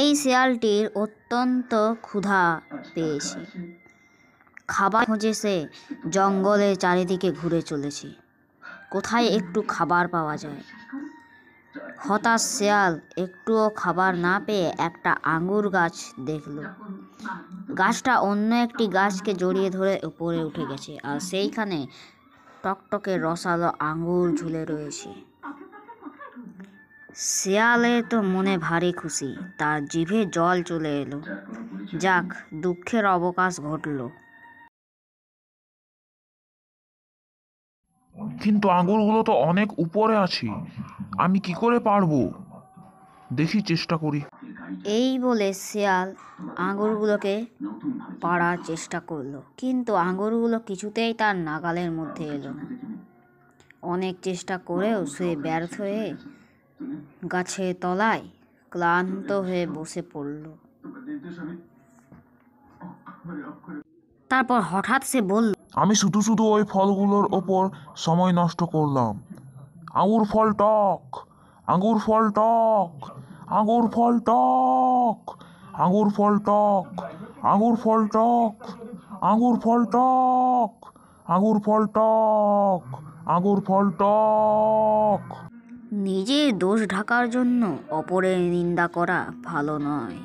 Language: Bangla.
এই শেয়ালটির অত্যন্ত ক্ষুধা পেয়েছে খাবার খুঁজে সে জঙ্গলের চারিদিকে ঘুরে চলেছে কোথায় একটু খাবার পাওয়া যায় হতাশ শেয়াল একটুও খাবার না পেয়ে একটা আঙুর গাছ দেখল গাছটা অন্য একটি গাছকে জড়িয়ে ধরে উপরে উঠে গেছে আর সেইখানে টকটকে রসালো আঙুর ঝুলে রয়েছে শেয়ালে তো মনে ভারী খুশি তার জিভে জল চলে এলো যাক দুঃখের অবকাশ ঘটল কিন্তু আঙুরগুলো তো অনেক উপরে আছে আমি কি করে পারবো দেখি চেষ্টা করি এই বলে শেয়াল আঙুরগুলোকে পাড়ার চেষ্টা করলো কিন্তু আঙুরগুলো কিছুতেই তার নাগালের মধ্যে এলো না অনেক চেষ্টা করেও সে ব্যর্থ হয়ে গাছের তলায় ক্লান্ত হয়ে বসে পড়ল তারপর হঠাৎ সে বলল আমি শুধু শুধু ওই ফলগুলোর ওপর সময় নষ্ট করলাম আঙুর ফল টক আঙুর ফল টক আঙুর ফল টক আঙুর ফল টক আঙুর ফল টক আঙুর ফল টক আঙুর ফল টক আঙুর ফল টক নিজে দোষ ঢাকার জন্য অপরের নিন্দা করা ভালো নয়